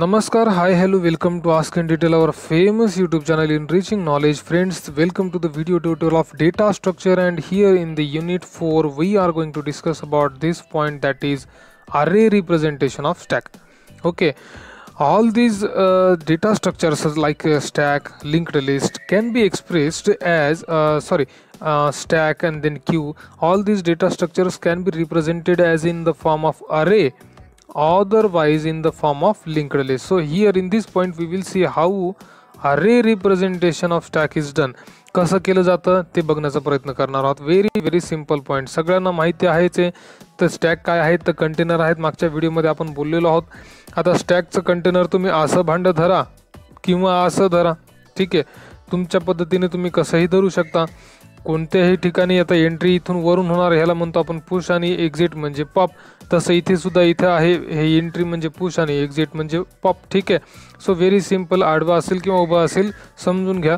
Namaskar, hi, hello, welcome to Ask in Detail, our famous YouTube channel in Reaching Knowledge. Friends, welcome to the video tutorial of data structure and here in the unit 4, we are going to discuss about this point that is array representation of stack. Okay, all these uh, data structures like uh, stack, linked list can be expressed as, uh, sorry, uh, stack and then queue. All these data structures can be represented as in the form of array otherwise in the form of linked list so here in this point we will see how array representation of stack is done कसं केलं जातं ते बघण्याचा प्रयत्न करणार आहोत very very simple point सगळ्यांना माहिती आहेच आहे तर स्टॅक काय आहेत तर कंटेनर आहेत मागच्या व्हिडिओमध्ये आपण बोललेलो आहोत आता स्टॅकचं कंटेनर तुम्ही असं भांडं धरा किंवा असं धरा ठीक आहे तुमच्या पद्धतीने तुम्ही कसंही धरू शकता को ठिकाणी आता एंट्री इथून वरून होणार ह्याला म्हणतो आपण पुश आणि एक्झिट म्हणजे पॉप तसं इथे सुद्धा इथे हे एंट्री म्हणजे पुश आणि एक्झिट म्हणजे पॉप ठीक है सो व्हेरी सीम्पल आडवा असेल किंवा उभा असेल समजून घ्या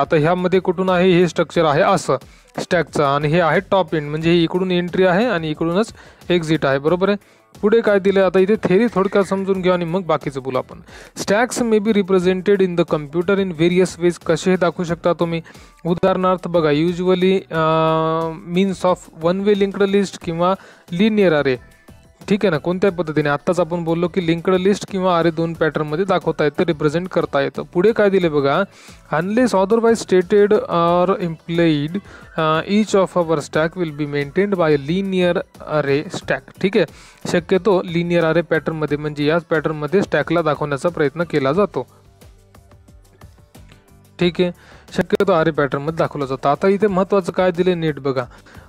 आता ह्यामध्ये कुठून आहे हे स्ट्रक्चर है असं स्टॅकचं है टॉप एंड म्हणजे हे एंट्री है आणि इकडूनच एक्झिट आहे बरोबर आहे पुढे काय दिले आता इथे थेरी थोडक्यात समजून घेऊ आणि मग बाकीचं बोलू आपण stacks may be represented in the computer in various ways कसे हे दाखवू शकता तुम्ही उदाहरणार्थ बघा usually means of one way linked list किंवा लिनियर अरे ठीक आहे ना कोणत्याही पद्धतीने आत्ताच आपण बोललो की लिंकड लिस्ट किंवा आरे दोन पॅटर्नमध्ये दाखवता येतं रिप्रेझेंट करता येतं पुढे काय दिले बघा unless otherwise stated or implied each of our stack will be maintained by linear array stack ठीक आहे शक्यतो लिनियर अरे पॅटर्नमध्ये म्हणजे याच पॅटर्नमध्ये स्टॅकला दाखवण्याचा प्रयत्न केला जातो ठीक आहे शक्यतो आरे पॅटर्नमध्ये दाखवला जातो आता इथे महत्त्वाचं काय दिले नीट बघा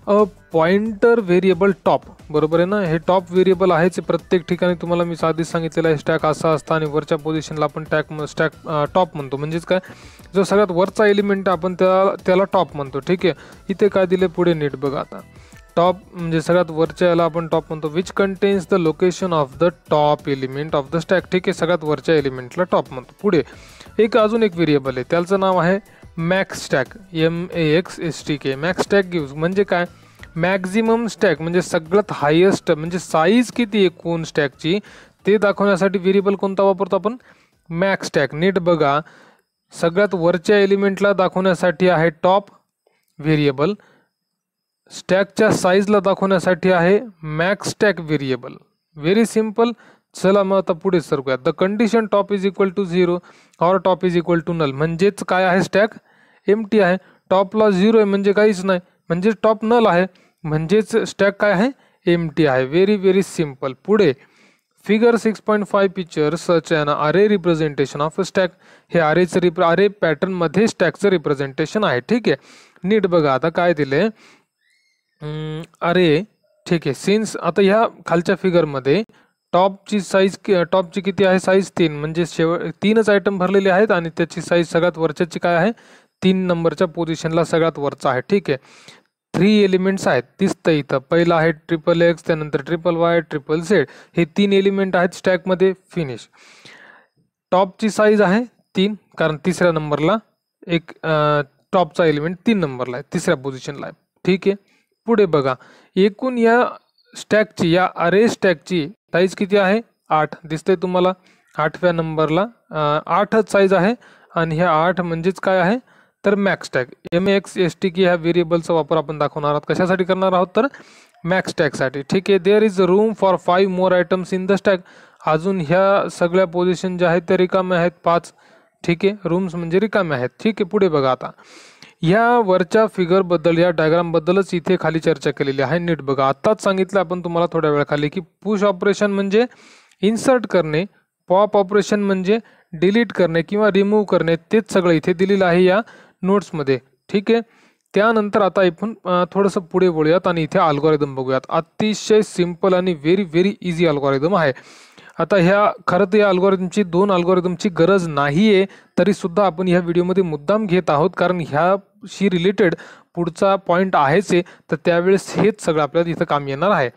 अ पॉइंटर वेरिएबल टॉप बरोबर है ना हे टॉप व्हेरिएबल आहेच प्रत्येक ठिकाणी तुम्हाला मी आधीच सांगितलेलं आहे स्टॅक असा असता आणि वरच्या पोझिशनला आपण टॉप मन तो जो जो वर का एलिमेंट आपण त्याला त्याला टॉप म्हणतो ठीक है इतने का दिले पुढे नीट बघा आता टॉप म्हणजे सगळ्यात वरच्या याला आपण top which contains the location of the top element of the stack ठीक है सगत वरच्या एलिमेंटला टॉप मन तो एक अजून एक वेरिएबल है त्याचं नाव आहे max tag M A X S T K max tag use म्हणजे काय मॅक्झिमम स्टॅक म्हणजे सगळ्यात हायेस्ट म्हणजे साईज किती आहे कोण स्टॅकची ते दाखवण्यासाठी व्हेरिएबल कोणता वापरतो आपण मॅक्स टॅग नीट बघा सगळ्यात वरच्या एलिमेंटला दाखवण्यासाठी आहे टॉप व्हेरिएबल स्टॅकच्या साईजला दाखवण्यासाठी आहे max tag variable very simple चला मैं आता पुढे सरकूयात the condition top is equal to zero और top is equal to null म्हणजेच काय आहे स्टॅक एम टी आहे टॉपला झिरो आहे म्हणजे काहीच नाही टॉप नल आहे म्हणजेच स्टॅक काय आहे एम टी आहे व्हेरी व्हेरी सिम्पल पुढे figure six point five picture such and array representation of stack हे आरेचं रिप्र मध्य स्टैक च रिप्रेझेंटेशन है ठीक है नीट बघा आता काय अरे हम्म, ठीक है सिन्स आता हा ह्या फिगर फिगरमध्ये टॉपची साईज टॉपची किती आहे साइज तीन म्हणजे शेव तीन आइटम भर आहेत साइज त्याची साईज सगळ्यात वरच्याची काय तीन नंबर पोझिशनला सगळ्यात वरचा है ठीक है थ्री एलिमेंट्स आहेत दिसतं इथं पहिला आहे ट्रिपल एक्स त्यानंतर ट्रिपल वाय ट्रिपल जेड हे तीन एलिमेंट है स्टैक मधे फिनिश टॉप की साइज है तीन कारण तीसरा नंबरला एक टॉपचा एलिमेंट तीन नंबरला आहे तिसऱ्या पोझिशनला आहे ठीक आहे पुढे बघा एकूण या स्टॅकची या अरे ची साईज किती है आठ दिसते तुम्हारा आठव्या नंबरला आठच साईज आहे आणि आठ म्हणजेच काय आहे तर max tag M X S T की ह्या व्हेरिएबलचा वापर आपण दाखवणार आहोत कशासाठी आहोत तर मॅक्स टॅगसाठी ठीक है there is room for five more items in the stack अजून हा सगळ्या पोझिशन ज्या रिका त्या रिकाम्या ठीक है रूम्स म्हणजे रिकाम्या आहेत ठीक है पुढे बघा आता वरिया वरच्या फिगरबद्दल या बदल इथे खाली चर्चा के लिए नीट बघा आता संगित अपन तुम्हारा थोड़ा वे खाली कि पुश ऑपरेशन मजे इन्सर्ट करणे पॉप ऑपरेशन म्हणजे डिलीट करने कि रिमूव करने सग सगळं इथे दिलेलं आहे या नोट्समध्ये ठीक है क्या आता आपण अं, थोडंसं पुढे बोलूयात आणि इथे अल्गोरिदम अतिशय सिम्पल आणि वेरी व्हेरी इझी अल्गोरिदम आहे आता ह्या खरत यह अलगोरिदम की दोन की गरज नाही आहे तरीसुद्धा आपण ह्या व्हिडिओमध्ये मुद्दाम घेत आहोत कारण हा शी रिलेटेड पुढचा पॉईंट आहेच आहे तर त्यावेळेस हेच सगळं आपल्याला इथं काम येणार आहे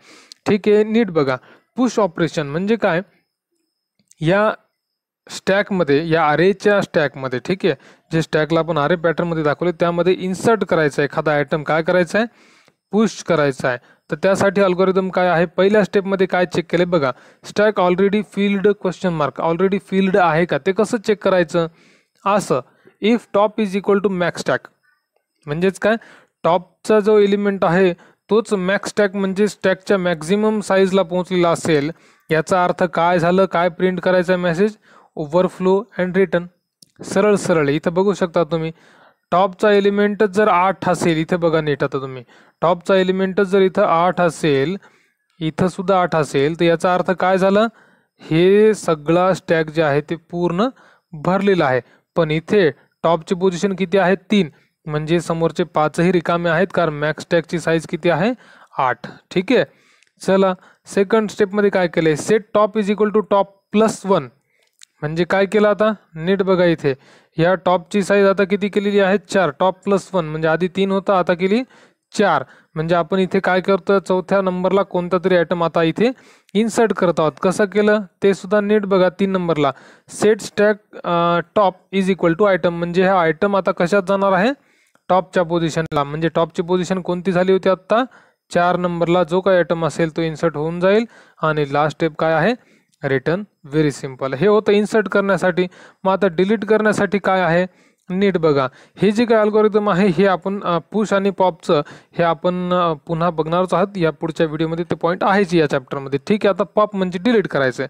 ठीक आहे नीट बघा पुश ऑपरेशन म्हणजे काय या स्टॅकमध्ये या आरेच्या स्टॅकमध्ये ठीक आहे जे स्टॅकला आपण आरे पॅटर्नमध्ये दाखवले त्यामध्ये इन्सर्ट करायचं आहे एखादा आयटम काय करायचा आहे पुश करायचा आहे तर त्यासाठी अल्गोरिदम काय आहे पहिल्या स्टेपमध्ये काय चेक केले बघा stack already filled question mark already filled आहे का ते कसं चेक करायचं असं if top is equal to max stack म्हणजेच काय टॉपचा जो एलिमेंट है तो मैक्स टॅग म्हणजे स्टैक मैक्सिम साइजला पोचले अर्थ काय प्रिंट करायचा मैसेज ओवरफ्लो एंड रिटर्न सरल सरल इत बघू शकता तुम्ही टॉपचा एलिमेंटच जर आठ असेल इथे बघा नीट आता तुम्ही टॉपचा एलिमेंटच जर इथं आठ असेल इथं आठ आल तो याचा अर्थ काय झालं हे सगळा जे आहे ते पूर्ण भर आहे पण इथे टॉपची पोझिशन किती आहे तीन मजे समोर के पांच ही रिकामे हैं कारण मैक्सटैक की साइज किती है आठ ठीक है चला सेकंड स्टेपमध्ये काय केलं set top is equal to top plus one म्हणजे का केलं आता नीट इधे हा टॉप की साइज आता किती केलेली चार टॉप प्लस वन मे आधी तीन होता आता के लिए चार म्हणजे अपन इधे का चौथा नंबरला को आइटम आता इथे इन्सर्ट करता आहोत कसं केलं ते नीट बघा तीन नंबरला set stack top is equal to item म्हणजे हा आयटम आता कशात जाणार है टॉप या पोजिशन टॉपची पोझिशन कोणती झाली होती आत्ता चार नंबरला जो का आइटम असेल तो इन्सर्ट हो जाए आणि लास्ट स्टेप काय आहे रिटर्न वेरी सिम्पल हे होतं इन्सर्ट करण्यासाठी मग आता डिलीट करण्यासाठी काय आहे नीट बघा हे जी काय अल्गोरिदम आहे हे आपण पुश आणि पॉपचं हे आपण पुन्हा बघणारच आहोत या पुढच्या व्हिडिओमध्ये ते पॉईंट आहेच या चॅप्टरमध्ये ठीक है आता पॉप म्हणजे डिलीट करायचं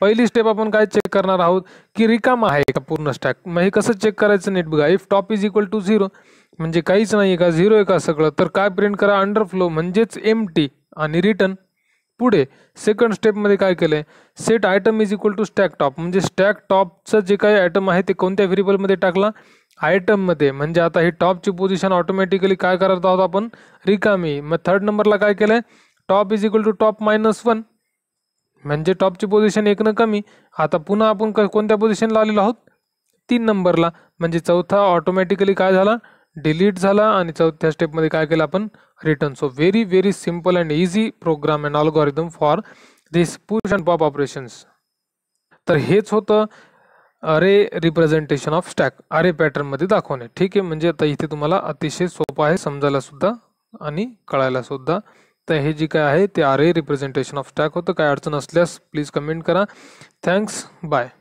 पहली स्टेप अपन काय चेक करणार आहोत की रिकामा आहे का पूर्ण स्टैक मग हे कसं चेक करायचं नीट बघा top is equal to zero म्हणजे काहीच नाही का झिरो आहे का सगळं तर काय प्रिंट करा अंडरफ्लो म्हणजेच एम टी आणि रिटर्न पुढे सेकंड स्टेपमध्ये काय केलं set item is equal to stack top म्हणजे स्टॅक टॉपचं जे आइटम है आहे ते कोणत्या व्हेरिएबलमध्ये टाकला आयटममध्ये मे आता ही टॉपची पोझिशन ऑटोमॅटिकली काय करत आहोत आपण रिकामी मग थर्ड नंबर काय top is equal to top minus one top म्हणजे पोजिशन एक न कमी आता पुनः अपन क कोणत्या पोझिशनला आलेलो आहोत तीन नंबरला चौथा ऑटोमॅटिकली डिलीट झाला आणि चौथ्या स्टेपमध्ये काय केलं return so very very simple and easy program and algorithm for this push and pop operations तर हेच होतं array representation of stack array pattern पॅटर्नमध्ये दाखवणे ठीक है म्हणजे आता इथे तुम्हाला अतिशय सोपं है समजायला सुद्धा आणि कळायला सुद्धा हे जी काय है ते आर रिप्रेजेंटेशन ऑफ ऑफ हो तो काय अडचण असल्यास प्लीज कमेंट करा थैंक्स बाय